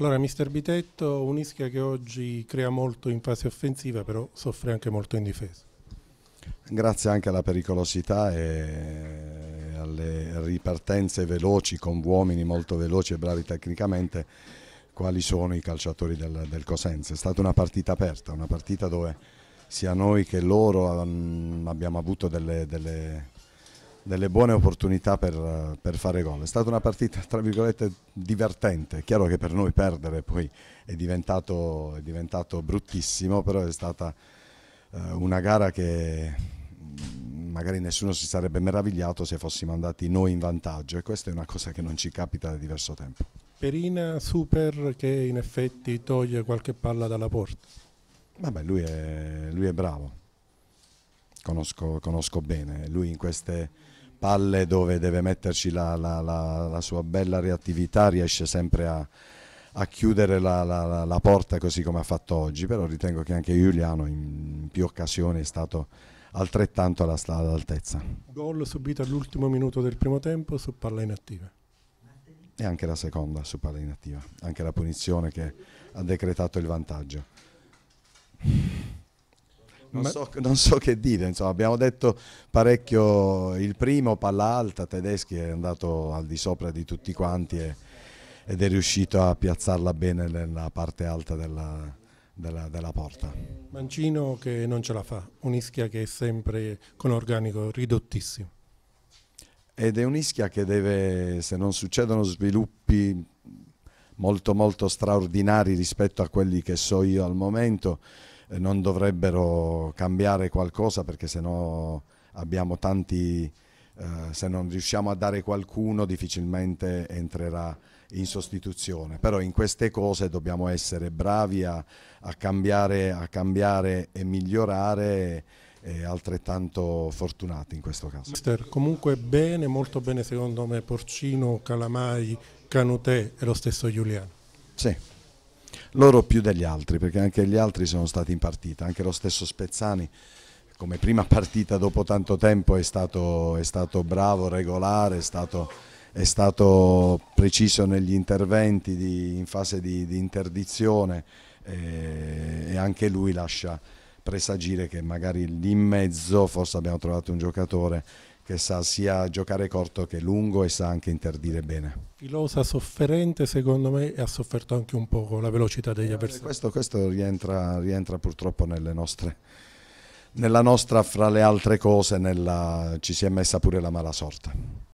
Allora, mister Bitetto, un Ischia che oggi crea molto in fase offensiva, però soffre anche molto in difesa. Grazie anche alla pericolosità e eh, alle ripartenze veloci con uomini molto veloci e bravi tecnicamente, quali sono i calciatori del, del Cosenza. È stata una partita aperta, una partita dove sia noi che loro mm, abbiamo avuto delle, delle delle buone opportunità per, per fare gol. È stata una partita, tra virgolette, divertente. È chiaro che per noi perdere poi è diventato, è diventato bruttissimo, però è stata eh, una gara che mm, magari nessuno si sarebbe meravigliato se fossimo andati noi in vantaggio e questa è una cosa che non ci capita da diverso tempo. Perina super che in effetti toglie qualche palla dalla porta. Vabbè, lui è, lui è bravo, conosco, conosco bene, lui in queste palle dove deve metterci la, la, la, la sua bella reattività, riesce sempre a, a chiudere la, porta così come ha fatto oggi, però ritengo che anche Giuliano in più occasioni è stato altrettanto all'altezza. Gol subito all'ultimo minuto del primo tempo su palla inattiva. E anche la seconda su palla inattiva, anche la punizione che ha decretato il vantaggio. Non so, non, so, che dire, insomma, abbiamo detto parecchio il primo, palla alta, Tedeschi è andato al di sopra di tutti quanti e, ed è riuscito a piazzarla bene nella parte alta della, della, della porta. Mancino che non ce la fa, un Ischia che è sempre con organico ridottissimo. Ed è un Ischia che deve, se non succedono sviluppi molto molto straordinari rispetto a quelli che so io al momento, non dovrebbero cambiare qualcosa perché se no abbiamo tanti... Eh, se non riusciamo a dare qualcuno difficilmente entrerà in sostituzione, però in queste cose dobbiamo essere bravi a, a, cambiare, a cambiare, e migliorare e altrettanto fortunati in questo caso. Mister, comunque bene, molto bene secondo me Porcino, Calamai, Canutè e lo stesso Giuliano. Sì loro più degli altri, perché anche gli altri sono stati in partita, anche lo stesso Spezzani come prima partita dopo tanto tempo è stato, è stato bravo, regolare, è stato, è stato, preciso negli interventi di, in fase di, di interdizione e, eh, e anche lui lascia presagire che magari lì in mezzo forse abbiamo trovato un giocatore che sa sia giocare corto che lungo e sa anche interdire bene. Filosa sofferente secondo me e ha sofferto anche un po' con la velocità degli eh, Questo, questo rientra, rientra, purtroppo nelle nostre, nella nostra, fra le altre cose, nella, ci si è messa pure la mala sorte.